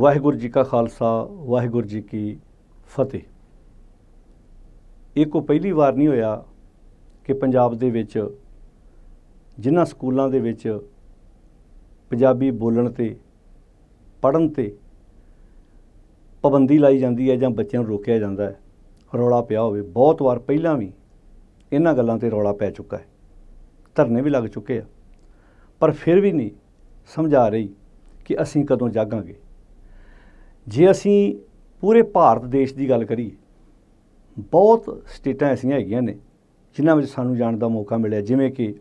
ਵਾਹਿਗੁਰੂ ਜੀ ਕਾ ਖਾਲਸਾ ਵਾਹਿਗੁਰੂ ਜੀ ਕੀ ਫਤਿਹ ਇਹ ਕੋ ਪਹਿਲੀ ਵਾਰ ਨਹੀਂ ਹੋਇਆ ਕਿ ਪੰਜਾਬ ਦੇ ਵਿੱਚ ਜਿਨ੍ਹਾਂ ਸਕੂਲਾਂ ਦੇ ਵਿੱਚ ਪੰਜਾਬੀ ਬੋਲਣ ਤੇ ਪੜਨ ਤੇ ਪਾਬੰਦੀ ਲਾਈ ਜਾਂਦੀ ਹੈ ਜਾਂ ਬੱਚਿਆਂ ਨੂੰ ਰੋਕਿਆ ਜਾਂਦਾ ਹੈ ਰੌਲਾ ਪਿਆ ਹੋਵੇ ਬਹੁਤ ਵਾਰ ਪਹਿਲਾਂ ਵੀ ਇਹਨਾਂ ਗੱਲਾਂ ਤੇ ਰੌਲਾ ਪੈ ਚੁੱਕਾ ਹੈ ਧਰਨੇ ਵੀ ਲੱਗ ਚੁੱਕੇ ਆ ਪਰ ਫਿਰ ਵੀ ਨਹੀਂ ਸਮਝਾ ਰਹੀ ਕਿ ਅਸੀਂ ਕਦੋਂ ਜਾਗਾਂਗੇ ਜੇ ਅਸੀਂ ਪੂਰੇ ਭਾਰਤ ਦੇਸ਼ ਦੀ ਗੱਲ ਕਰੀਏ ਬਹੁਤ ਸਟੇਟਾਂ ਐਸੀਆਂ ਹੈਗੀਆਂ ਨੇ ਜਿਨ੍ਹਾਂ ਵਿੱਚ ਸਾਨੂੰ ਜਾਣ ਦਾ ਮੌਕਾ ਮਿਲਿਆ ਜਿਵੇਂ ਕਿ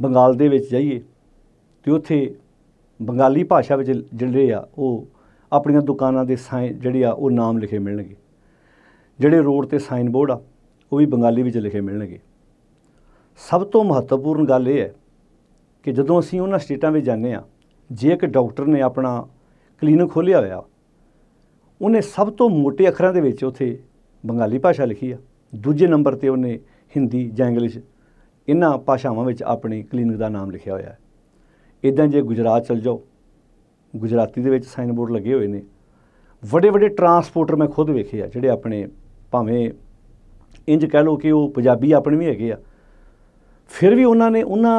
ਬੰਗਾਲ ਦੇ ਵਿੱਚ ਜਾਈਏ ਤੇ ਉੱਥੇ ਬੰਗਾਲੀ ਭਾਸ਼ਾ ਵਿੱਚ ਜਿਹੜੇ ਆ ਉਹ ਆਪਣੀਆਂ ਦੁਕਾਨਾਂ ਦੇ ਸਾਈਨ ਜਿਹੜੇ ਆ ਉਹ ਨਾਮ ਲਿਖੇ ਮਿਲਣਗੇ ਜਿਹੜੇ ਰੋਡ ਤੇ ਸਾਈਨ ਬੋਰਡ ਆ ਉਹ ਵੀ ਬੰਗਾਲੀ ਵਿੱਚ ਲਿਖੇ ਮਿਲਣਗੇ ਸਭ ਤੋਂ ਮਹੱਤਵਪੂਰਨ ਗੱਲ ਇਹ ਹੈ ਕਿ ਜਦੋਂ ਅਸੀਂ ਉਹਨਾਂ ਸਟੇਟਾਂ ਵਿੱਚ ਜਾਂਦੇ ਆ ਜੇ ਇੱਕ ਡਾਕਟਰ ਨੇ ਆਪਣਾ ਕਲੀਨਿਕ ਖੋਲ੍ਹਿਆ ਹੋਇਆ ਉਹਨੇ ਸਭ ਤੋਂ ਮੋٹے ਅੱਖਰਾਂ ਦੇ ਵਿੱਚ ਉਥੇ ਬੰਗਾਲੀ ਭਾਸ਼ਾ ਲਿਖੀ ਆ ਦੂਜੇ ਨੰਬਰ ਤੇ ਉਹਨੇ ਹਿੰਦੀ ਜਾਂ ਇੰਗਲਿਸ਼ ਇਹਨਾਂ ਭਾਸ਼ਾਵਾਂ ਵਿੱਚ ਆਪਣੀ ਕਲੀਨਿਕ ਦਾ ਨਾਮ ਲਿਖਿਆ ਹੋਇਆ ਹੈ ਇਦਾਂ ਜੇ ਗੁਜਰਾਤ ਚਲ ਜਾਓ ਗੁਜਰਾਤੀ ਦੇ ਵਿੱਚ ਸਾਈਨ ਬੋਰਡ ਲੱਗੇ ਹੋਏ ਨੇ ਵੱਡੇ ਵੱਡੇ ਟਰਾਂਸਪੋਰਟਰ ਮੈਂ ਖੁਦ ਵੇਖੇ ਆ ਜਿਹੜੇ ਆਪਣੇ ਭਾਵੇਂ ਇੰਜ ਕਹਿ ਲੋ ਕਿ ਉਹ ਪੰਜਾਬੀ ਆਪਣੇ ਵੀ ਹੈਗੇ ਆ ਫਿਰ ਵੀ ਉਹਨਾਂ ਨੇ ਉਹਨਾਂ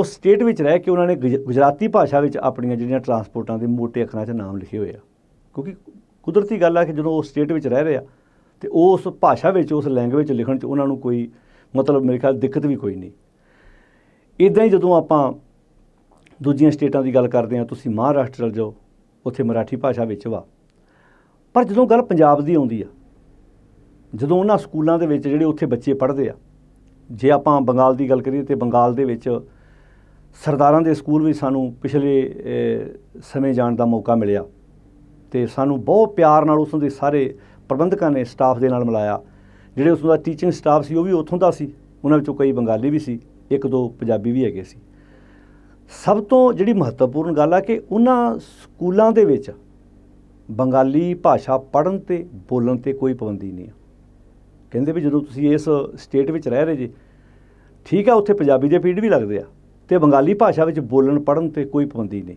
ਉਸ ਸਟੇਟ ਵਿੱਚ ਰਹਿ ਕੇ ਉਹਨਾਂ ਨੇ ਗੁਜਰਾਤੀ ਭਾਸ਼ਾ ਵਿੱਚ ਆਪਣੀਆਂ ਜਿਹੜੀਆਂ ਟਰਾਂਸਪੋਰਟਾਂ ਦੇ ਮੋਟੇ ਅੱਖਰਾਂ 'ਚ ਨਾਮ ਲਿਖੇ ਹੋਏ ਆ ਕਿਉਂਕਿ ਕੁਦਰਤੀ ਗੱਲ ਆ ਕਿ ਜਦੋਂ ਉਹ ਸਟੇਟ ਵਿੱਚ ਰਹਿ ਰਿਹਾ ਤੇ ਉਸ ਭਾਸ਼ਾ ਵਿੱਚ ਉਸ ਲੈਂਗੁਏਜ ਲਿਖਣ 'ਚ ਉਹਨਾਂ ਨੂੰ ਕੋਈ ਮਤਲਬ ਮੇਰੇ ਖਿਆਲ ਦਿੱਕਤ ਵੀ ਕੋਈ ਨਹੀਂ ਇਦਾਂ ਹੀ ਜਦੋਂ ਆਪਾਂ ਦੂਜੀਆਂ ਸਟੇਟਾਂ ਦੀ ਗੱਲ ਕਰਦੇ ਆ ਤੁਸੀਂ ਮਹਾਰਾਸ਼ਟਰ ਚਲ ਜਾਓ ਉੱਥੇ ਮਰਾਠੀ ਭਾਸ਼ਾ ਵਿੱਚ ਵਾ ਪਰ ਜਦੋਂ ਗੱਲ ਪੰਜਾਬ ਦੀ ਆਉਂਦੀ ਆ ਜਦੋਂ ਉਹਨਾਂ ਸਕੂਲਾਂ ਦੇ ਵਿੱਚ ਜਿਹੜੇ ਉੱਥੇ ਬੱਚੇ ਪੜ੍ਹਦੇ ਆ ਜੇ ਆਪਾਂ ਬੰਗਾਲ ਦੀ ਗੱਲ ਕਰੀਏ ਤੇ ਬੰਗਾਲ ਦੇ ਵਿੱਚ ਸਰਦਾਰਾਂ ਦੇ ਸਕੂਲ ਵੀ ਸਾਨੂੰ ਪਿਛਲੇ ਸਮੇਂ ਜਾਣ ਦਾ ਮੌਕਾ ਮਿਲਿਆ ਤੇ ਸਾਨੂੰ ਬਹੁਤ ਪਿਆਰ ਨਾਲ ਉਸ ਦੇ ਸਾਰੇ ਪ੍ਰਬੰਧਕਾਂ ਨੇ ਸਟਾਫ ਦੇ ਨਾਲ ਮਿਲਾਇਆ ਜਿਹੜੇ ਉਸ ਦਾ ਟੀਚਿੰਗ ਸਟਾਫ ਸੀ ਉਹ ਵੀ ਉੱਥੋਂ ਦਾ ਸੀ ਉਹਨਾਂ ਵਿੱਚੋਂ ਕਈ ਬੰਗਾਲੀ ਵੀ ਸੀ ਇੱਕ ਦੋ ਪੰਜਾਬੀ ਵੀ ਹੈਗੇ ਸੀ ਸਭ ਤੋਂ ਜਿਹੜੀ ਮਹੱਤਵਪੂਰਨ ਗੱਲ ਆ ਕਿ ਉਹਨਾਂ ਸਕੂਲਾਂ ਦੇ ਵਿੱਚ ਬੰਗਾਲੀ ਭਾਸ਼ਾ ਪੜਨ ਤੇ ਬੋਲਣ ਤੇ ਕੋਈ ਪਾਬੰਦੀ ਨਹੀਂ ਆ ਕਹਿੰਦੇ ਵੀ ਜਦੋਂ ਤੁਸੀਂ ਇਸ ਸਟੇਟ ਵਿੱਚ ਰਹਿ ਰਹੇ ਜੀ ਠੀਕ ਆ ਉੱਥੇ ਪੰਜਾਬੀ ਦੇ ਪੀੜ ਵੀ ਲੱਗਦੇ ਆ ਤੇ ਬੰਗਾਲੀ ਭਾਸ਼ਾ ਵਿੱਚ ਬੋਲਣ ਪੜਨ ਤੇ ਕੋਈ ਪਾਬੰਦੀ ਨਹੀਂ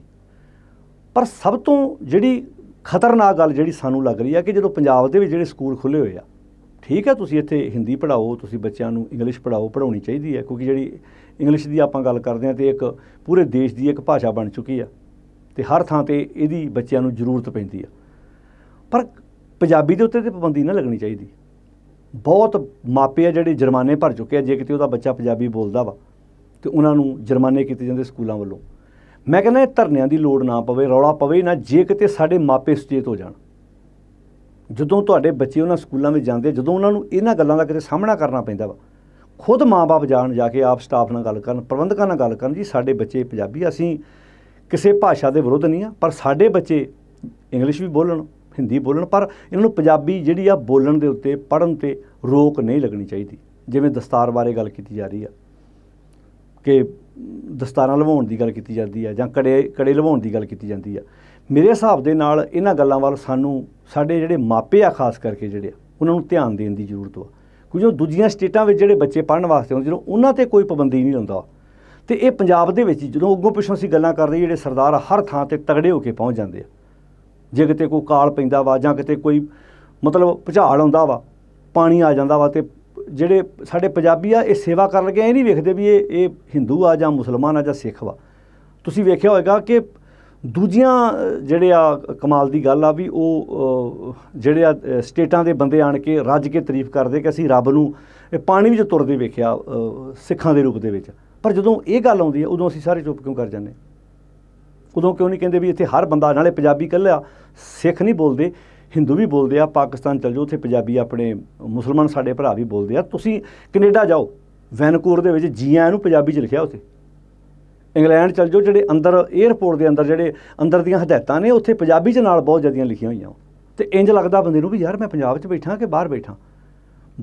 ਪਰ ਸਭ ਤੋਂ ਜਿਹੜੀ ਖਤਰਨਾਕ ਗੱਲ ਜਿਹੜੀ ਸਾਨੂੰ ਲੱਗ ਰਹੀ ਆ ਕਿ ਜਦੋਂ ਪੰਜਾਬ ਦੇ ਵਿੱਚ ਜਿਹੜੇ ਸਕੂਲ ਖੁੱਲੇ ਹੋਏ ਆ ਠੀਕ ਹੈ ਤੁਸੀਂ ਇੱਥੇ ਹਿੰਦੀ ਪੜਾਓ ਤੁਸੀਂ ਬੱਚਿਆਂ ਨੂੰ ਇੰਗਲਿਸ਼ ਪੜਾਓ ਪੜਾਉਣੀ ਚਾਹੀਦੀ ਹੈ ਕਿਉਂਕਿ ਜਿਹੜੀ ਇੰਗਲਿਸ਼ ਦੀ ਆਪਾਂ ਗੱਲ ਕਰਦੇ ਆ ਤੇ ਇੱਕ ਪੂਰੇ ਦੇਸ਼ ਦੀ ਇੱਕ ਭਾਸ਼ਾ ਬਣ ਚੁੱਕੀ ਆ ਤੇ ਹਰ ਥਾਂ ਤੇ ਇਹਦੀ ਬੱਚਿਆਂ ਨੂੰ ਜ਼ਰੂਰਤ ਪੈਂਦੀ ਆ ਪਰ ਪੰਜਾਬੀ ਦੇ ਉੱਤੇ ਤੇ ਪਾਬੰਦੀ ਨਾ ਲੱਗਣੀ ਚਾਹੀਦੀ ਬਹੁਤ ਮਾਪੇ ਆ ਜਿਹੜੇ ਜੁਰਮਾਨੇ ਭਰ ਚੁੱਕੇ ਆ ਜੇ ਕਿਤੇ ਉਹਦਾ ਬੱਚਾ ਪੰਜਾਬੀ ਬੋਲਦਾ ਵਾ ਤੇ ਉਹਨਾਂ ਨੂੰ ਜੁਰਮਾਨੇ ਕੀਤੇ ਜਾਂਦੇ ਸਕੂਲਾਂ ਵੱਲੋਂ ਮੈਂ ਕਹਿੰਦਾ ਇਹ ਧਰਨਿਆਂ ਦੀ ਲੋੜ ਨਾ ਪਵੇ ਰੌਲਾ ਪਵੇ ਨਾ ਜੇ ਕਿਤੇ ਸਾਡੇ ਮਾਪੇ ਸੁਚੇਤ ਹੋ ਜਾਣ ਜਦੋਂ ਤੁਹਾਡੇ ਬੱਚੇ ਉਹਨਾਂ ਸਕੂਲਾਂ ਵਿੱਚ ਜਾਂਦੇ ਜਦੋਂ ਉਹਨਾਂ ਨੂੰ ਇਹਨਾਂ ਗੱਲਾਂ ਦਾ ਕਿਤੇ ਸਾਹਮਣਾ ਕਰਨਾ ਪੈਂਦਾ ਵਾ ਖੁਦ ਮਾਪੇ ਜਾਣ ਜਾ ਕੇ ਆਪ ਸਟਾਫ ਨਾਲ ਗੱਲ ਕਰਨ ਪ੍ਰਬੰਧਕਾਂ ਨਾਲ ਗੱਲ ਕਰਨ ਜੀ ਸਾਡੇ ਬੱਚੇ ਪੰਜਾਬੀ ਅਸੀਂ ਕਿਸੇ ਭਾਸ਼ਾ ਦੇ ਵਿਰੁੱਧ ਨਹੀਂ ਆ ਪਰ ਸਾਡੇ ਬੱਚੇ ਇੰਗਲਿਸ਼ ਵੀ ਬੋਲਣ ਹਿੰਦੀ ਬੋਲਣ ਪਰ ਇਹਨਾਂ ਨੂੰ ਪੰਜਾਬੀ ਜਿਹੜੀ ਆ ਬੋਲਣ ਦੇ ਉੱਤੇ ਪੜਨ ਤੇ ਰੋਕ ਨਹੀਂ ਲੱਗਣੀ ਚਾਹੀਦੀ ਜਿਵੇਂ ਦਸਤਾਰ ਬਾਰੇ ਗੱਲ ਕੀਤੀ ਜਾ ਰਹੀ ਆ ਕਿ ਦਸਤਾਰਾਂ ਲਵਾਉਣ ਦੀ ਗੱਲ ਕੀਤੀ ਜਾਂਦੀ ਆ ਜਾਂ ਕੜੇ ਕੜੇ ਲਵਾਉਣ ਦੀ ਗੱਲ ਕੀਤੀ ਜਾਂਦੀ ਆ ਮੇਰੇ ਹਿਸਾਬ ਦੇ ਨਾਲ ਇਹਨਾਂ ਗੱਲਾਂ ਵੱਲ ਸਾਨੂੰ ਸਾਡੇ ਜਿਹੜੇ ਮਾਪੇ ਆ ਖਾਸ ਕਰਕੇ ਜਿਹੜੇ ਉਹਨਾਂ ਨੂੰ ਧਿਆਨ ਦੇਣ ਦੀ ਜ਼ਰੂਰਤ ਆ ਕਿਉਂਕਿ ਉਹ ਦੂਜੀਆਂ ਸਟੇਟਾਂ ਵਿੱਚ ਜਿਹੜੇ ਬੱਚੇ ਪੜਨ ਵਾਸਤੇ ਆਉਂਦੇ ਜਦੋਂ ਉਹਨਾਂ ਤੇ ਕੋਈ ਪਾਬੰਦੀ ਨਹੀਂ ਹੁੰਦਾ ਤੇ ਇਹ ਪੰਜਾਬ ਦੇ ਵਿੱਚ ਜਦੋਂ ਅੱਗੋਂ ਪਿੱਛੋਂ ਅਸੀਂ ਗੱਲਾਂ ਕਰਦੇ ਜਿਹੜੇ ਸਰਦਾਰ ਹਰ ਥਾਂ ਤੇ ਤਗੜੇ ਹੋ ਕੇ ਪਹੁੰਚ ਜਾਂਦੇ ਆ ਜੇ ਕਿਤੇ ਕੋਈ ਕਾਲ ਪੈਂਦਾ ਵਾ ਜਾਂ ਕਿਤੇ ਕੋਈ ਮਤਲਬ ਭੁਚਾਲ ਆਉਂਦਾ ਵਾ ਪਾਣੀ ਆ ਜਾਂਦਾ ਵਾ ਤੇ ਜਿਹੜੇ ਸਾਡੇ ਪੰਜਾਬੀ ਆ ਇਹ ਸੇਵਾ ਕਰਨ ਲੱਗੇ ਇਹ ਨਹੀਂ ਵੇਖਦੇ ਵੀ ਇਹ ਇਹ ਹਿੰਦੂ ਆ ਜਾਂ ਮੁਸਲਮਾਨ ਆ ਜਾਂ ਸਿੱਖ ਵਾ ਤੁਸੀਂ ਵੇਖਿਆ ਹੋਵੇਗਾ ਕਿ ਦੂਜੀਆਂ ਜਿਹੜੇ ਆ ਕਮਾਲ ਦੀ ਗੱਲ ਆ ਵੀ ਉਹ ਜਿਹੜੇ ਆ ਸਟੇਟਾਂ ਦੇ ਬੰਦੇ ਆਣ ਕੇ ਰੱਜ ਕੇ ਤਾਰੀਫ ਕਰਦੇ ਕਿ ਅਸੀਂ ਰੱਬ ਨੂੰ ਇਹ ਪਾਣੀ ਵਿੱਚ ਤੁਰਦੇ ਵੇਖਿਆ ਸਿੱਖਾਂ ਦੇ ਰੂਪ ਦੇ ਵਿੱਚ ਪਰ ਜਦੋਂ ਇਹ ਗੱਲ ਆਉਂਦੀ ਹੈ ਉਦੋਂ ਅਸੀਂ ਸਾਰੇ ਚੁੱਪ ਕਿਉਂ ਕਰ ਜਾਂਦੇ ਉਦੋਂ ਕਿਉਂ ਨਹੀਂ ਕਹਿੰਦੇ ਵੀ ਇੱਥੇ ਹਰ ਬੰਦਾ ਨਾਲੇ ਪੰਜਾਬੀ ਕੱਲਿਆ ਸਿੱਖ ਨਹੀਂ ਬੋਲਦੇ ਹਿੰਦੂ ਵੀ ਬੋਲਦੇ ਆ ਪਾਕਿਸਤਾਨ ਚਲ ਜਾਓ ਉੱਥੇ ਪੰਜਾਬੀ ਆਪਣੇ ਮੁਸਲਮਾਨ ਸਾਡੇ ਭਰਾ ਵੀ ਬੋਲਦੇ ਆ ਤੁਸੀਂ ਕੈਨੇਡਾ ਜਾਓ ਵੈਨਕੂਵਰ ਦੇ ਵਿੱਚ ਜੀਆਂ ਨੂੰ ਪੰਜਾਬੀ 'ਚ ਲਿਖਿਆ ਉੱਥੇ ਇੰਗਲੈਂਡ ਚਲ ਜਾਓ ਜਿਹੜੇ ਅੰਦਰ 에ਅਰਪੋਰਟ ਦੇ ਅੰਦਰ ਜਿਹੜੇ ਅੰਦਰ ਦੀਆਂ ਹਦਾਇਤਾਂ ਨੇ ਉੱਥੇ ਪੰਜਾਬੀ 'ਚ ਨਾਲ ਬਹੁਤ ਜ਼ਿਆਦੀਆਂ ਲਿਖੀਆਂ ਹੋਈਆਂ ਤੇ ਇੰਜ ਲੱਗਦਾ ਬੰਦੇ ਨੂੰ ਵੀ ਯਾਰ ਮੈਂ ਪੰਜਾਬ 'ਚ ਬੈਠਾ ਕਿ ਬਾਹਰ ਬੈਠਾ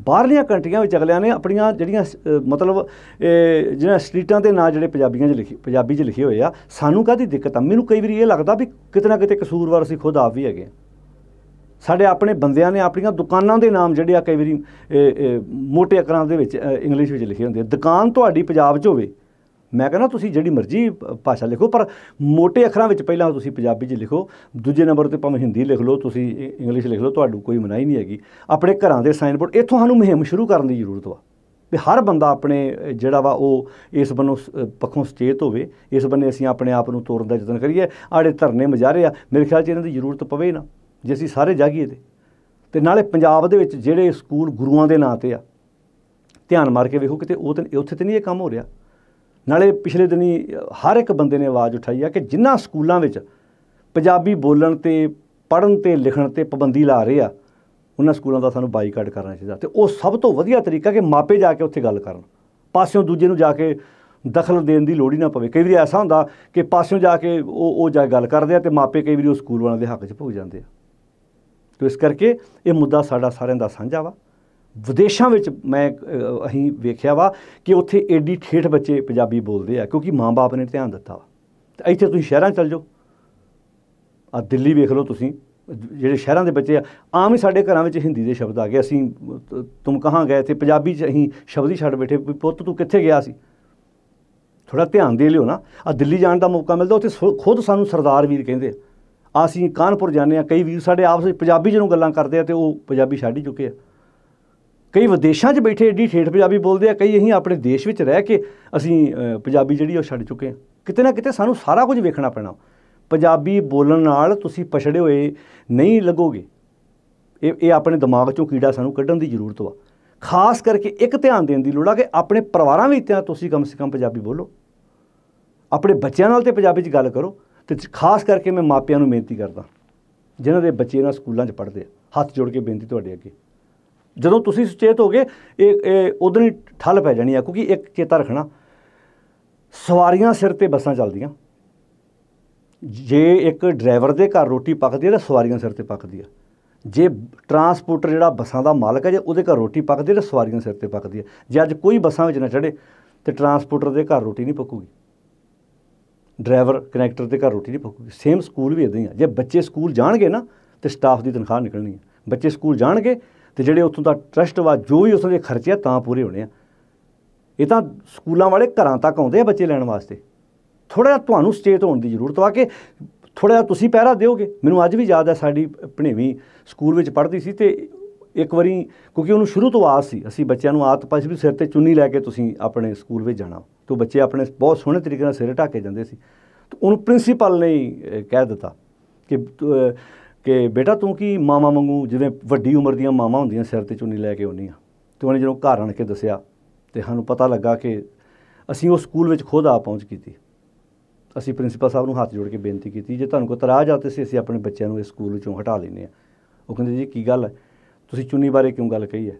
ਬਾਹਰਲੀਆਂ ਕੰਟਰੀਆਂ ਵਿੱਚ ਅਗਲਿਆਂ ਨੇ ਆਪਣੀਆਂ ਜਿਹੜੀਆਂ ਮਤਲਬ ਜਿਹੜਾ ਸਟਰੀਟਾਂ ਦੇ ਨਾਂ ਜਿਹੜੇ ਪੰਜਾਬੀਆਂ 'ਚ ਲਿਖੇ ਪੰਜਾਬੀ 'ਚ ਲਿਖੇ ਹੋਏ ਆ ਸਾਨੂੰ ਕਾਦੀ ਦਿੱਕਤ ਆ ਮੈਨੂੰ ਕਈ ਵਾਰੀ ਇਹ ਲੱਗਦਾ ਵੀ ਕਿਤੇ ਨਾ ਕਿਤੇ ਕਸੂਰਵਾਰ ਅਸੀਂ ਖੁਦ ਆਪ ਵੀ ਹੈਗੇ ਸਾਡੇ ਆਪਣੇ ਬੰਦਿਆਂ ਨੇ ਆਪਣੀਆਂ ਦੁਕਾਨਾਂ ਦੇ ਨਾਮ ਜਿਹੜੇ ਆ ਕਈ ਵਾਰੀ ਮੋਟੇ ਅਕਰਾਂ ਦੇ ਵਿੱਚ ਇੰਗਲਿਸ਼ ਵਿੱਚ ਲਿਖੇ ਹੁੰਦੇ ਆ ਦੁਕਾਨ ਤੁਹਾਡੀ ਪੰਜਾਬ 'ਚ ਹੋਵੇ ਮੈਂ ਕਹਿੰਦਾ ਤੁਸੀਂ ਜਿਹੜੀ ਮਰਜ਼ੀ ਭਾਸ਼ਾ ਲਿਖੋ ਪਰ ਮੋٹے ਅੱਖਰਾਂ ਵਿੱਚ ਪਹਿਲਾਂ ਤੁਸੀਂ ਪੰਜਾਬੀ 'ਚ ਲਿਖੋ ਦੂਜੇ ਨੰਬਰ ਤੇ ਭਾਵੇਂ ਹਿੰਦੀ ਲਿਖ ਲਓ ਤੁਸੀਂ ਇੰਗਲਿਸ਼ ਲਿਖ ਲਓ ਤੁਹਾਨੂੰ ਕੋਈ ਮਨਾਹੀ ਨਹੀਂ ਹੈਗੀ ਆਪਣੇ ਘਰਾਂ ਦੇ ਸਾਈਨ ਬੋਰਡ ਇੱਥੋਂ ਸਾਨੂੰ ਮਹਿੰਮ ਸ਼ੁਰੂ ਕਰਨ ਦੀ ਜ਼ਰੂਰਤ ਵਾ ਵੀ ਹਰ ਬੰਦਾ ਆਪਣੇ ਜਿਹੜਾ ਵਾ ਉਹ ਇਸ ਬੰਨੋਂ ਪੱਖੋਂ ਸਚੇਤ ਹੋਵੇ ਇਸ ਬੰਨੇ ਅਸੀਂ ਆਪਣੇ ਆਪ ਨੂੰ ਤੋੜਨ ਦਾ ਯਤਨ ਕਰੀਏ ਆੜੇ ਧਰਨੇ ਮਜਾਰੇ ਆ ਮੇਰੇ ਖਿਆਲ 'ਚ ਇਹਨਾਂ ਦੀ ਜ਼ਰੂਰਤ ਪਵੇ ਨਾ ਜੇ ਅਸੀਂ ਸਾਰੇ ਜਾਗੀਏ ਤੇ ਤੇ ਨਾਲੇ ਪੰਜਾਬ ਦੇ ਵਿੱਚ ਜਿਹੜੇ ਸਕੂਲ ਗੁਰੂਆਂ ਦੇ ਨਾਂ ਤੇ ਆ ਧਿਆਨ ਮਾਰ ਕੇ ਵੇਖੋ ਕਿਤੇ ਉਹ ਤੇ ਉੱਥੇ ਤੇ ਨਹੀਂ ਇਹ ਕੰਮ ਹੋ ਰਿਹਾ ਨਾਲੇ ਪਿਛਲੇ ਦਿਨੀ ਹਰ ਇੱਕ ਬੰਦੇ ਨੇ ਆਵਾਜ਼ ਉਠਾਈ ਆ ਕਿ ਜਿਨ੍ਹਾਂ ਸਕੂਲਾਂ ਵਿੱਚ ਪੰਜਾਬੀ ਬੋਲਣ ਤੇ ਪੜਨ ਤੇ ਲਿਖਣ ਤੇ ਪਾਬੰਦੀ ਲਾ ਰਹੇ ਆ ਉਹਨਾਂ ਸਕੂਲਾਂ ਦਾ ਸਾਨੂੰ ਬਾਈਕਾਟ ਕਰਨਾ ਚਾਹੀਦਾ ਤੇ ਉਹ ਸਭ ਤੋਂ ਵਧੀਆ ਤਰੀਕਾ ਕਿ ਮਾਪੇ ਜਾ ਕੇ ਉੱਥੇ ਗੱਲ ਕਰਨ ਪਾਸਿਓਂ ਦੂਜੇ ਨੂੰ ਜਾ ਕੇ ਦਖਲ ਦੇਣ ਦੀ ਲੋੜ ਹੀ ਨਾ ਪਵੇ ਕਈ ਵਾਰੀ ਐਸਾ ਹੁੰਦਾ ਕਿ ਪਾਸਿਓਂ ਜਾ ਕੇ ਉਹ ਉਹ ਜਾ ਗੱਲ ਕਰਦੇ ਆ ਤੇ ਮਾਪੇ ਕਈ ਵਾਰੀ ਉਹ ਸਕੂਲ ਵਾਲਿਆਂ ਦੇ ਹੱਕ 'ਚ ਭੁੱਜ ਜਾਂਦੇ ਆ ਤੋ ਇਸ ਕਰਕੇ ਇਹ ਮੁੱਦਾ ਸਾਡਾ ਸਾਰਿਆਂ ਦਾ ਸਾਂਝਾ ਵਾ ਵਿਦੇਸ਼ਾਂ ਵਿੱਚ ਮੈਂ ਅਸੀਂ ਵੇਖਿਆ ਵਾ ਕਿ ਉੱਥੇ ਏਡੀ ਠੇਠ ਬੱਚੇ ਪੰਜਾਬੀ ਬੋਲਦੇ ਆ ਕਿਉਂਕਿ ਮਾਂ-ਬਾਪ ਨੇ ਧਿਆਨ ਦਿੱਤਾ ਵਾ ਤੇ ਇੱਥੇ ਤੁਸੀਂ ਸ਼ਹਿਰਾਂ ਚੱਲ ਜਾਓ ਆ ਦਿੱਲੀ ਵੇਖ ਲਓ ਤੁਸੀਂ ਜਿਹੜੇ ਸ਼ਹਿਰਾਂ ਦੇ ਬੱਚੇ ਆ ਆਮ ਹੀ ਸਾਡੇ ਘਰਾਂ ਵਿੱਚ ਹਿੰਦੀ ਦੇ ਸ਼ਬਦ ਆ ਗਏ ਅਸੀਂ ਤੁਮ ਕਹਾਂ ਗਏ ਤੇ ਪੰਜਾਬੀ ਚ ਅਸੀਂ ਸ਼ਬਦ ਹੀ ਛੱਡ ਬੈਠੇ ਪੁੱਤ ਤੂੰ ਕਿੱਥੇ ਗਿਆ ਸੀ ਥੋੜਾ ਧਿਆਨ ਦੇ ਲਿਓ ਨਾ ਆ ਦਿੱਲੀ ਜਾਣ ਦਾ ਮੌਕਾ ਮਿਲਦਾ ਉੱਥੇ ਖੁਦ ਸਾਨੂੰ ਸਰਦਾਰ ਵੀਰ ਕਹਿੰਦੇ ਆ ਅਸੀਂ ਕਾਨਪੁਰ ਜਾਂਦੇ ਆ ਕਈ ਵੀਰ ਸਾਡੇ ਆਪਸ ਵਿੱਚ ਪੰਜਾਬੀ ਜਿਹਨੂੰ ਗੱਲਾਂ ਕਰਦੇ ਆ ਤੇ ਉਹ ਪੰਜਾਬੀ ਛੱਡ ਹੀ ਚੁੱਕੇ ਆ ਕਈ ਵਿਦੇਸ਼ਾਂ 'ਚ ਬੈਠੇ ਏਡੀ ਠੇਠ ਪੰਜਾਬੀ ਬੋਲਦੇ ਆ ਕਈ ਅਸੀਂ ਆਪਣੇ ਦੇਸ਼ ਵਿੱਚ ਰਹਿ ਕੇ ਅਸੀਂ ਪੰਜਾਬੀ ਜਿਹੜੀ ਉਹ ਛੱਡ ਚੁੱਕੇ ਆ ਕਿਤੇ ਨਾ ਕਿਤੇ ਸਾਨੂੰ ਸਾਰਾ ਕੁਝ ਵੇਖਣਾ ਪੈਣਾ ਪੰਜਾਬੀ ਬੋਲਣ ਨਾਲ ਤੁਸੀਂ ਪਛੜੇ ਹੋਏ ਨਹੀਂ ਲੱਗੋਗੇ ਇਹ ਇਹ ਆਪਣੇ ਦਿਮਾਗ 'ਚੋਂ ਕੀੜਾ ਸਾਨੂੰ ਕੱਢਣ ਦੀ ਜ਼ਰੂਰਤ ਵਾ ਖਾਸ ਕਰਕੇ ਇੱਕ ਧਿਆਨ ਦੇਣ ਦੀ ਲੋੜ ਆ ਕਿ ਆਪਣੇ ਪਰਿਵਾਰਾਂ ਵਿੱਚ ਤਾਂ ਤੁਸੀਂ ਕਮ ਸੇ ਕਮ ਪੰਜਾਬੀ ਬੋਲੋ ਆਪਣੇ ਬੱਚਿਆਂ ਨਾਲ ਤੇ ਪੰਜਾਬੀ 'ਚ ਗੱਲ ਕਰੋ ਤੇ ਖਾਸ ਕਰਕੇ ਮੈਂ ਮਾਪਿਆਂ ਨੂੰ ਬੇਨਤੀ ਕਰਦਾ ਜਿਨ੍ਹਾਂ ਦੇ ਬੱਚੇ ਨਾਲ ਸਕੂਲਾਂ 'ਚ ਪੜ੍ਹਦੇ ਆ ਹੱਥ ਜੋੜ ਕੇ ਬੇਨਤੀ ਤੁਹਾਡੇ ਅੱਗੇ ਜਦੋਂ ਤੁਸੀਂ ਸੁਚੇਤ ਹੋਗੇ ਇਹ ਇਹ ਉਦੋਂ ਹੀ ਠੱਲ ਪੈ ਜਾਣੀ ਆ ਕਿਉਂਕਿ ਇੱਕ ਚੇਤਾ ਰੱਖਣਾ ਸਵਾਰੀਆਂ ਸਿਰ ਤੇ ਬੱਸਾਂ ਚੱਲਦੀਆਂ ਜੇ ਇੱਕ ਡਰਾਈਵਰ ਦੇ ਘਰ ਰੋਟੀ ਪੱਕਦੀ ਹੈ ਤਾਂ ਸਵਾਰੀਆਂ ਸਿਰ ਤੇ ਪੱਕਦੀ ਆ ਜੇ ਟਰਾਂਸਪੋਰਟਰ ਜਿਹੜਾ ਬੱਸਾਂ ਦਾ ਮਾਲਕ ਹੈ ਜੇ ਉਹਦੇ ਘਰ ਰੋਟੀ ਪੱਕਦੀ ਹੈ ਤਾਂ ਸਵਾਰੀਆਂ ਸਿਰ ਤੇ ਪੱਕਦੀ ਆ ਜੇ ਅੱਜ ਕੋਈ ਬੱਸਾਂ ਵਿੱਚ ਨਾ ਚੜੇ ਤੇ ਟਰਾਂਸਪੋਰਟਰ ਦੇ ਘਰ ਰੋਟੀ ਨਹੀਂ ਪੱਕੂਗੀ ਡਰਾਈਵਰ ਕਨੈਕਟਰ ਦੇ ਘਰ ਰੋਟੀ ਨਹੀਂ ਪੱਕੂਗੀ ਸੇਮ ਸਕੂਲ ਵੀ ਇਦਾਂ ਹੀ ਆ ਜੇ ਬੱਚੇ ਸਕੂਲ ਜਾਣਗੇ ਨਾ ਤੇ ਸਟਾਫ ਦੀ ਤਨਖਾਹ ਨਿਕਲਣੀ ਹੈ ਬੱਚੇ ਸਕੂਲ ਜਾਣਗੇ ਤੇ ਜਿਹੜੇ ਉੱਥੋਂ ਦਾ ਟਰਸਟ ਵਾ ਜੋ ਵੀ ਉਸਦੇ ਖਰਚੇ ਆ ਤਾਂ ਪੂਰੇ ਹੋਣੇ ਆ ਇਹ ਤਾਂ ਸਕੂਲਾਂ ਵਾਲੇ ਘਰਾਂ ਤੱਕ ਆਉਂਦੇ ਆ ਬੱਚੇ ਲੈਣ ਵਾਸਤੇ ਥੋੜਾ ਜਿਹਾ ਤੁਹਾਨੂੰ ਸਟੇਟ ਹੋਣ ਦੀ ਜ਼ਰੂਰਤ ਵਾ ਕਿ ਥੋੜਾ ਜਿਹਾ ਤੁਸੀਂ ਪਹਿਰਾ ਦਿਓਗੇ ਮੈਨੂੰ ਅੱਜ ਵੀ ਯਾਦ ਹੈ ਸਾਡੀ ਭਣੇਵੀਂ ਸਕੂਲ ਵਿੱਚ ਪੜ੍ਹਦੀ ਸੀ ਤੇ ਇੱਕ ਵਾਰੀ ਕਿਉਂਕਿ ਉਹਨੂੰ ਸ਼ੁਰੂ ਤੋਂ ਆਸ ਸੀ ਅਸੀਂ ਬੱਚਿਆਂ ਨੂੰ ਆਤ ਪਾਸ ਵੀ ਸਿਰ ਤੇ ਚੁੰਨੀ ਲੈ ਕੇ ਤੁਸੀਂ ਆਪਣੇ ਸਕੂਲ ਵਿੱਚ ਜਾਣਾ ਤੋਂ ਬੱਚੇ ਆਪਣੇ ਬਹੁਤ ਸੋਹਣੇ ਤਰੀਕੇ ਨਾਲ ਸਿਰ ਢਾਕੇ ਜਾਂਦੇ ਸੀ ਉਹਨੂੰ ਪ੍ਰਿੰਸੀਪਲ ਨੇ ਕਹਿ ਦਿੱਤਾ ਕਿ ਕਿ ਬੇਟਾ ਤੂੰ ਕੀ ਮਾਮਾ ਵਾਂਗੂ ਜਿਵੇਂ ਵੱਡੀ ਉਮਰ ਦੀਆਂ ਮਾਮਾ ਹੁੰਦੀਆਂ ਸਿਰ ਤੇ ਚੁੰਨੀ ਲੈ ਕੇ ਆਉਂਦੀਆਂ ਤੇ ਉਹਨੇ ਜਦੋਂ ਘਰ ਆਣ ਕੇ ਦੱਸਿਆ ਤੇ ਸਾਨੂੰ ਪਤਾ ਲੱਗਾ ਕਿ ਅਸੀਂ ਉਹ ਸਕੂਲ ਵਿੱਚ ਖੁਦ ਆ ਪਹੁੰਚ ਕੀਤੀ ਅਸੀਂ ਪ੍ਰਿੰਸੀਪਲ ਸਾਹਿਬ ਨੂੰ ਹੱਥ ਜੋੜ ਕੇ ਬੇਨਤੀ ਕੀਤੀ ਜੇ ਤੁਹਾਨੂੰ ਕੋਈ ਤਰਾਜ ਆ ਤੇ ਅਸੀਂ ਆਪਣੇ ਬੱਚਿਆਂ ਨੂੰ ਇਸ ਸਕੂਲ ਵਿੱਚੋਂ ਹਟਾ ਲੈਨੇ ਆ ਉਹ ਕਹਿੰਦੇ ਜੀ ਕੀ ਗੱਲ ਹੈ ਤੁਸੀਂ ਚੁੰਨੀ ਬਾਰੇ ਕਿਉਂ ਗੱਲ ਕਹੀ ਹੈ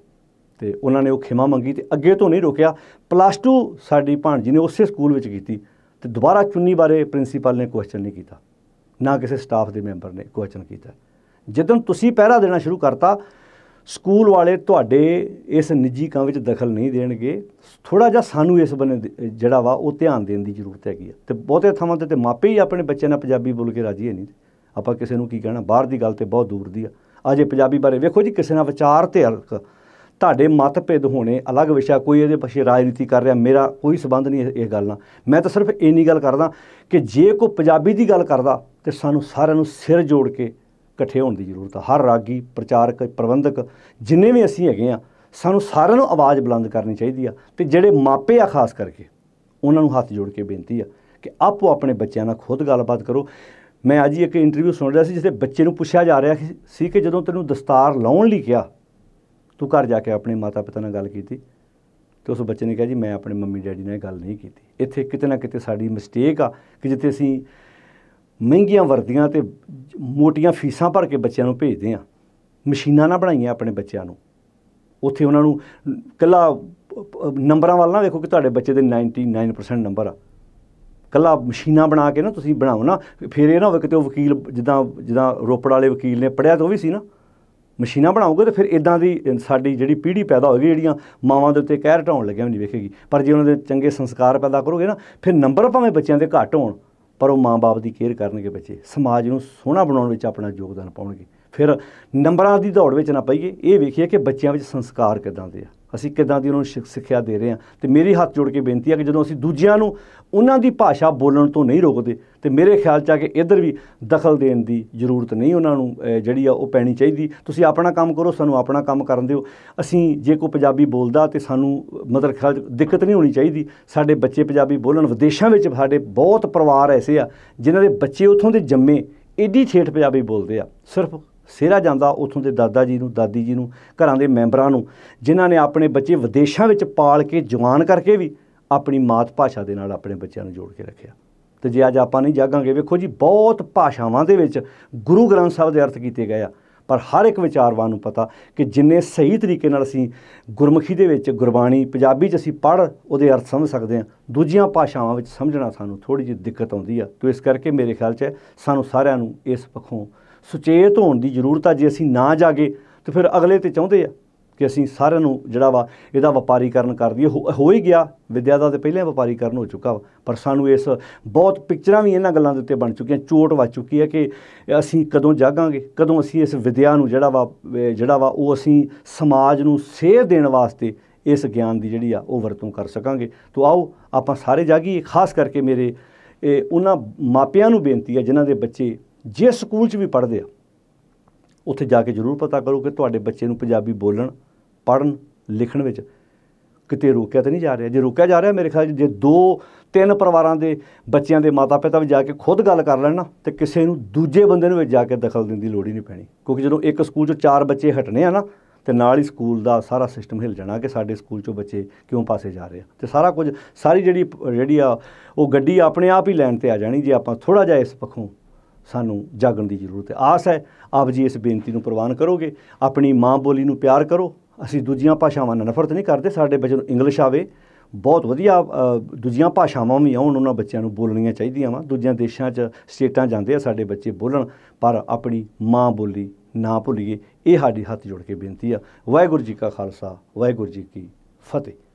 ਤੇ ਉਹਨਾਂ ਨੇ ਉਹ ਖਿਮਾ ਮੰਗੀ ਤੇ ਅੱਗੇ ਤੋਂ ਨਹੀਂ ਰੋਕਿਆ ਪਲੱਸ 2 ਸਾਡੀ ਭਾਣਜੀ ਨੇ ਉਸੇ ਸਕੂਲ ਵਿੱਚ ਕੀਤੀ ਤੇ ਦੁਬਾਰਾ ਚੁੰਨੀ ਬਾਰੇ ਪ੍ਰਿੰਸੀਪਲ ਨੇ ਕੁਐਸਚਨ ਨਹੀਂ ਕੀਤਾ ਨਾ ਕਿਸੇ ਸਟਾਫ ਦੇ ਮੈਂਬਰ ਨੇ ਕੁਐਸਚਨ ਕੀਤਾ ਜਦੋਂ ਤੁਸੀਂ ਪਹਿਰਾ ਦੇਣਾ ਸ਼ੁਰੂ ਕਰਤਾ ਸਕੂਲ ਵਾਲੇ ਤੁਹਾਡੇ ਇਸ ਨਿੱਜੀ ਕੰਮ ਵਿੱਚ ਦਖਲ ਨਹੀਂ ਦੇਣਗੇ ਥੋੜਾ ਜਿਹਾ ਸਾਨੂੰ ਇਸ ਬੰਨੇ ਜਿਹੜਾ ਵਾ ਉਹ ਧਿਆਨ ਦੇਣ ਦੀ ਜ਼ਰੂਰਤ ਹੈਗੀ ਤੇ ਬਹੁਤੇ ਥਾਵਾਂ ਤੇ ਤੇ ਮਾਪੇ ਹੀ ਆਪਣੇ ਬੱਚਿਆਂ ਨਾਲ ਪੰਜਾਬੀ ਬੋਲ ਕੇ ਰਾਜੀ ਹੈ ਨਹੀਂ ਆਪਾਂ ਕਿਸੇ ਨੂੰ ਕੀ ਕਹਿਣਾ ਬਾਹਰ ਦੀ ਗੱਲ ਤੇ ਬਹੁਤ ਦੂਰ ਦੀ ਆ ਅਜੇ ਪੰਜਾਬੀ ਬਾਰੇ ਵੇਖੋ ਜੀ ਕਿਸੇ ਨਾਲ ਵਿਚਾਰ ਤੇ ਹਲਕ ਤੁਹਾਡੇ ਮਤਭੇਦ ਹੋਣੇ ਅਲੱਗ ਵਿਸ਼ਾ ਕੋਈ ਇਹਦੇ ਪਿੱਛੇ ਰਾਜਨੀਤੀ ਕਰ ਰਿਹਾ ਮੇਰਾ ਕੋਈ ਸਬੰਧ ਨਹੀਂ ਇਹ ਗੱਲ ਨਾਲ ਮੈਂ ਤਾਂ ਸਿਰਫ ਇੰਨੀ ਗੱਲ ਕਰਦਾ ਕਿ ਜੇ ਕੋਈ ਪੰਜਾਬੀ ਦੀ ਗੱਲ ਕਰਦਾ ਤੇ ਸਾਨੂੰ ਸਾਰਿਆਂ ਨੂੰ ਸਿਰ ਜੋੜ ਕੇ ਇਕੱਠੇ ਹੋਣ ਦੀ ਜ਼ਰੂਰਤ ਹੈ ਹਰ ਰਾਗੀ ਪ੍ਰਚਾਰਕ ਪ੍ਰਬੰਧਕ ਜਿੰਨੇ ਵੀ ਅਸੀਂ ਹੈਗੇ ਆ ਸਾਨੂੰ ਸਾਰਿਆਂ ਨੂੰ ਆਵਾਜ਼ ਬੁਲੰਦ ਕਰਨੀ ਚਾਹੀਦੀ ਆ ਤੇ ਜਿਹੜੇ ਮਾਪੇ ਆ ਖਾਸ ਕਰਕੇ ਉਹਨਾਂ ਨੂੰ ਹੱਥ ਜੋੜ ਕੇ ਬੇਨਤੀ ਆ ਕਿ ਆਪੋ ਆਪਣੇ ਬੱਚਿਆਂ ਨਾਲ ਖੁਦ ਗੱਲਬਾਤ ਕਰੋ ਮੈਂ ਅੱਜ ਇੱਕ ਇੰਟਰਵਿਊ ਸੁਣ ਰਿਹਾ ਸੀ ਜਿੱਥੇ ਬੱਚੇ ਨੂੰ ਪੁੱਛਿਆ ਜਾ ਰਿਹਾ ਸੀ ਕਿ ਜਦੋਂ ਤੈਨੂੰ ਦਸਤਾਰ ਲਾਉਣ ਲਈ ਕਿਹਾ ਤੂੰ ਘਰ ਜਾ ਕੇ ਆਪਣੇ ਮਾਤਾ ਪਿਤਾ ਨਾਲ ਗੱਲ ਕੀਤੀ ਤੇ ਉਸ ਬੱਚੇ ਨੇ ਕਿਹਾ ਜੀ ਮੈਂ ਆਪਣੇ ਮੰਮੀ ਡੈਡੀ ਨਾਲ ਗੱਲ ਨਹੀਂ ਕੀਤੀ ਇੱਥੇ ਕਿਤੇ ਨਾ ਕਿਤੇ ਸਾਡੀ ਮਿਸਟੇਕ ਆ ਕਿ ਜਿੱਥੇ ਅਸੀਂ ਮਹਿੰਗੀਆਂ ਵਰਦੀਆਂ ਤੇ ਮੋਟੀਆਂ ਫੀਸਾਂ ਭਰ ਕੇ ਬੱਚਿਆਂ ਨੂੰ ਭੇਜਦੇ ਆ ਮਸ਼ੀਨਾਂ ਨਾ ਬਣਾਈਆਂ ਆਪਣੇ ਬੱਚਿਆਂ ਨੂੰ ਉੱਥੇ ਉਹਨਾਂ ਨੂੰ ਕੱਲਾ ਨੰਬਰਾਂ ਵਾਲਾ ਨਾ ਵੇਖੋ ਕਿ ਤੁਹਾਡੇ ਬੱਚੇ ਦੇ 99% ਨੰਬਰ ਆ ਕੱਲਾ ਮਸ਼ੀਨਾਂ ਬਣਾ ਕੇ ਨਾ ਤੁਸੀਂ ਬਣਾਓ ਨਾ ਫਿਰ ਇਹ ਨਾ ਹੋਵੇ ਕਿ ਤੇ ਉਹ ਵਕੀਲ ਜਿੱਦਾਂ ਜਿੱਦਾਂ ਰੋਪੜ ਵਾਲੇ ਵਕੀਲ ਨੇ ਪੜਿਆ ਤਾਂ ਉਹ ਵੀ ਸੀ ਨਾ ਮਸ਼ੀਨਾਂ ਬਣਾਉਗੇ ਤਾਂ ਫਿਰ ਇਦਾਂ ਦੀ ਸਾਡੀ ਜਿਹੜੀ ਪੀੜ੍ਹੀ ਪੈਦਾ ਹੋਵੇਗੀ ਜਿਹੜੀਆਂ ਮਾਵਾਂ ਦੇ ਉੱਤੇ ਕਹਿਰ ਟਾਉਣ ਲੱਗਿਆ ਵੀ ਨਹੀਂ ਵੇਖੇਗੀ ਪਰ ਜੇ ਉਹਨਾਂ ਦੇ ਚੰਗੇ ਸੰਸਕਾਰ ਪੈਦਾ ਕਰੋਗੇ ਨਾ ਫਿਰ ਨੰਬਰ ਭਾਵੇਂ ਬੱਚਿਆਂ ਦੇ ਘੱਟ ਹੋਣ ਪਰ ਉਹ ਮਾਂ-ਬਾਪ ਦੀ ਕੇਅਰ ਕਰਨਗੇ ਬੱਚੇ ਸਮਾਜ ਨੂੰ ਸੋਹਣਾ ਬਣਾਉਣ ਵਿੱਚ ਆਪਣਾ ਯੋਗਦਾਨ ਪਾਉਣਗੇ ਫਿਰ ਨੰਬਰਾਂ ਦੀ ਦੌੜ ਵਿੱਚ ਨਾ ਪਈਏ ਇਹ ਵੇਖੀਏ ਕਿ ਬੱਚਿਆਂ ਵਿੱਚ ਸੰਸਕਾਰ ਕਿਦਾਂ ਦੇ ਆ ਅਸੀਂ ਕਿਦਾਂ ਦੀ ਉਹਨਾਂ ਨੂੰ ਸਿੱਖਿਆ ਦੇ ਰਹੇ ਹਾਂ ਤੇ ਮੇਰੇ ਹੱਥ ਜੋੜ ਕੇ ਬੇਨਤੀ ਹੈ ਕਿ ਜਦੋਂ ਅਸੀਂ ਦੂਜਿਆਂ ਨੂੰ ਉਹਨਾਂ ਦੀ ਭਾਸ਼ਾ ਬੋਲਣ ਤੋਂ ਨਹੀਂ ਰੋਕਦੇ ਤੇ ਮੇਰੇ ਖਿਆਲ ਚ ਆ ਕੇ ਇੱਧਰ ਵੀ ਦਖਲ ਦੇਣ ਦੀ ਜ਼ਰੂਰਤ ਨਹੀਂ ਉਹਨਾਂ ਨੂੰ ਜਿਹੜੀ ਆ ਉਹ ਪੈਣੀ ਚਾਹੀਦੀ ਤੁਸੀਂ ਆਪਣਾ ਕੰਮ ਕਰੋ ਸਾਨੂੰ ਆਪਣਾ ਕੰਮ ਕਰਨ ਦਿਓ ਅਸੀਂ ਜੇ ਕੋ ਪੰਜਾਬੀ ਬੋਲਦਾ ਤੇ ਸਾਨੂੰ ਮਦਰ ਖਿਆਲ ਦਿੱਕਤ ਨਹੀਂ ਹੋਣੀ ਚਾਹੀਦੀ ਸਾਡੇ ਬੱਚੇ ਪੰਜਾਬੀ ਬੋਲਣ ਵਿਦੇਸ਼ਾਂ ਵਿੱਚ ਸਾਡੇ ਬਹੁਤ ਪਰਿਵਾਰ ਐਸੇ ਆ ਜਿਨ੍ਹਾਂ ਦੇ ਬੱਚੇ ਉੱਥੋਂ ਦੇ ਜੰਮੇ ਏਡੀ ਛੇਟ ਪੰਜਾਬੀ ਬੋਲਦੇ ਆ ਸਿਰਫ ਸਿਹਰਾ ਜਾਂਦਾ ਉਥੋਂ ਦੇ ਦਾਦਾ ਜੀ ਨੂੰ ਦਾਦੀ ਜੀ ਨੂੰ ਘਰਾਂ ਦੇ ਮੈਂਬਰਾਂ ਨੂੰ ਜਿਨ੍ਹਾਂ ਨੇ ਆਪਣੇ ਬੱਚੇ ਵਿਦੇਸ਼ਾਂ ਵਿੱਚ ਪਾਲ ਕੇ ਜਵਾਨ ਕਰਕੇ ਵੀ ਆਪਣੀ ਮਾਤ ਭਾਸ਼ਾ ਦੇ ਨਾਲ ਆਪਣੇ ਬੱਚਿਆਂ ਨੂੰ ਜੋੜ ਕੇ ਰੱਖਿਆ ਤੇ ਜੇ ਅੱਜ ਆਪਾਂ ਨਹੀਂ ਜਾਗਾਂਗੇ ਵੇਖੋ ਜੀ ਬਹੁਤ ਭਾਸ਼ਾਵਾਂ ਦੇ ਵਿੱਚ ਗੁਰੂ ਗ੍ਰੰਥ ਸਾਹਿਬ ਦੇ ਅਰਥ ਕੀਤੇ ਗਏ ਆ ਪਰ ਹਰ ਇੱਕ ਵਿਚਾਰਵਾਨ ਨੂੰ ਪਤਾ ਕਿ ਜਿੰਨੇ ਸਹੀ ਤਰੀਕੇ ਨਾਲ ਅਸੀਂ ਗੁਰਮੁਖੀ ਦੇ ਵਿੱਚ ਗੁਰਬਾਣੀ ਪੰਜਾਬੀ 'ਚ ਅਸੀਂ ਪੜ੍ਹ ਉਹਦੇ ਅਰਥ ਸਮਝ ਸਕਦੇ ਹਾਂ ਦੂਜੀਆਂ ਭਾਸ਼ਾਵਾਂ ਵਿੱਚ ਸਮਝਣਾ ਸਾਨੂੰ ਥੋੜੀ ਜਿਹੀ ਦਿੱਕਤ ਆਉਂਦੀ ਆ ਤੋਂ ਇਸ ਕਰਕੇ ਮੇਰੇ ਖਿਆਲ 'ਚ ਸਾਨੂੰ ਸਾਰਿਆਂ ਨੂੰ ਇਸ ਪੱਖੋਂ ਸੁਚੇਤ ਹੋਣ ਦੀ ਜ਼ਰੂਰਤ ਆ ਜੇ ਅਸੀਂ ਨਾ ਜਾਗੇ ਤੇ ਫਿਰ ਅਗਲੇ ਤੇ ਚਾਹੁੰਦੇ ਆ ਕਿ ਅਸੀਂ ਸਾਰਿਆਂ ਨੂੰ ਜਿਹੜਾ ਵਾ ਇਹਦਾ ਵਪਾਰੀਕਰਨ ਕਰ ਦਈਏ ਹੋ ਹੀ ਗਿਆ ਵਿਦਿਆ ਦਾ ਤੇ ਪਹਿਲਾਂ ਵਪਾਰੀਕਰਨ ਹੋ ਚੁੱਕਾ ਪਰ ਸਾਨੂੰ ਇਸ ਬਹੁਤ ਪਿਕਚਰਾਂ ਵੀ ਇਹਨਾਂ ਗੱਲਾਂ ਦੇ ਉੱਤੇ ਬਣ ਚੁੱਕੀਆਂ ਚੋਟ ਵੱਜ ਚੁੱਕੀ ਹੈ ਕਿ ਅਸੀਂ ਕਦੋਂ ਜਾਗਾਂਗੇ ਕਦੋਂ ਅਸੀਂ ਇਸ ਵਿਦਿਆ ਨੂੰ ਜਿਹੜਾ ਵਾ ਜਿਹੜਾ ਵਾ ਉਹ ਅਸੀਂ ਸਮਾਜ ਨੂੰ ਸੇਧ ਦੇਣ ਵਾਸਤੇ ਇਸ ਗਿਆਨ ਦੀ ਜਿਹੜੀ ਆ ਉਹ ਵਰਤੋਂ ਕਰ ਸਕਾਂਗੇ ਤੋਂ ਆਓ ਆਪਾਂ ਸਾਰੇ ਜਾਗੀਏ ਖਾਸ ਕਰਕੇ ਮੇਰੇ ਉਹਨਾਂ ਮਾਪਿਆਂ ਨੂੰ ਬੇਨਤੀ ਹੈ ਜਿਨ੍ਹਾਂ ਦੇ ਬੱਚੇ ਜੇ ਸਕੂਲ 'ਚ ਵੀ ਪੜ੍ਹਦੇ ਆ ਉੱਥੇ ਜਾ ਕੇ ਜ਼ਰੂਰ ਪਤਾ ਕਰੋ ਕਿ ਤੁਹਾਡੇ ਬੱਚੇ ਨੂੰ ਪੰਜਾਬੀ ਬੋਲਣ ਪੜਨ ਲਿਖਣ ਵਿੱਚ ਕਿਤੇ ਰੋਕਿਆ ਤਾਂ ਨਹੀਂ ਜਾ ਰਿਹਾ ਜੇ ਰੋਕਿਆ ਜਾ ਰਿਹਾ ਮੇਰੇ ਖਿਆਲ ਜੇ ਦੋ ਤਿੰਨ ਪਰਿਵਾਰਾਂ ਦੇ ਬੱਚਿਆਂ ਦੇ ਮਾਤਾ-ਪਿਤਾ ਵੀ ਜਾ ਕੇ ਖੁਦ ਗੱਲ ਕਰ ਲੈਣ ਨਾ ਤੇ ਕਿਸੇ ਨੂੰ ਦੂਜੇ ਬੰਦੇ ਨੂੰ ਵਿੱਚ ਜਾ ਕੇ ਦਖਲ ਦੇਣ ਦੀ ਲੋੜ ਹੀ ਨਹੀਂ ਪੈਣੀ ਕਿਉਂਕਿ ਜਦੋਂ ਇੱਕ ਸਕੂਲ 'ਚੋਂ ਚਾਰ ਬੱਚੇ ਹਟਨੇ ਆ ਨਾ ਤੇ ਨਾਲ ਹੀ ਸਕੂਲ ਦਾ ਸਾਰਾ ਸਿਸਟਮ ਹਿਲ ਜਾਣਾ ਕਿ ਸਾਡੇ ਸਕੂਲ 'ਚੋਂ ਬੱਚੇ ਕਿਉਂ ਪਾਸੇ ਜਾ ਰਹੇ ਆ ਤੇ ਸਾਰਾ ਕੁਝ ਸਾਰੀ ਜਿਹੜੀ ਜਿਹੜੀ ਆ ਉਹ ਗੱਡੀ ਆਪਣੇ ਆਪ ਹੀ ਲੈਣ ਤੇ ਆ ਜਾਣੀ ਜੇ ਆਪਾਂ ਥੋੜਾ ਜਿਹਾ ਇਸ ਪੱਖੋਂ ਸਾਨੂੰ ਜਾਗਣ ਦੀ ਜ਼ਰੂਰਤ ਹੈ ਆਸ ਹੈ ਆਪ ਜੀ ਇਸ ਬੇਨਤੀ ਨੂੰ ਪ੍ਰਵਾਨ ਕਰੋਗੇ ਆਪਣੀ ਮਾਂ ਬੋਲੀ ਨੂੰ ਪਿਆਰ ਕਰੋ ਅਸੀਂ ਦੂਜੀਆਂ ਭਾਸ਼ਾਵਾਂ ਨਾਲ ਨਫ਼ਰਤ ਨਹੀਂ ਕਰਦੇ ਸਾਡੇ ਬੱਚੇ ਨੂੰ ਇੰਗਲਿਸ਼ ਆਵੇ ਬਹੁਤ ਵਧੀਆ ਦੂਜੀਆਂ ਭਾਸ਼ਾਵਾਂ ਵੀ ਆਉਣ ਉਹਨਾਂ ਬੱਚਿਆਂ ਨੂੰ ਬੋਲਣੀਆਂ ਚਾਹੀਦੀਆਂ ਵਾ ਦੂਜਿਆਂ ਦੇਸ਼ਾਂ 'ਚ ਸਟੇਟਾਂ ਜਾਂਦੇ ਆ ਸਾਡੇ ਬੱਚੇ ਬੋਲਣ ਪਰ ਆਪਣੀ ਮਾਂ ਬੋਲੀ ਨਾ ਭੁੱਲੀਏ ਇਹ ਸਾਡੀ ਹੱਥ ਜੋੜ ਕੇ ਬੇਨਤੀ ਆ ਵਾਹਿਗੁਰੂ ਜੀ ਕਾ ਖਾਲਸਾ ਵਾਹਿਗੁਰੂ ਜੀ ਕੀ ਫਤਿਹ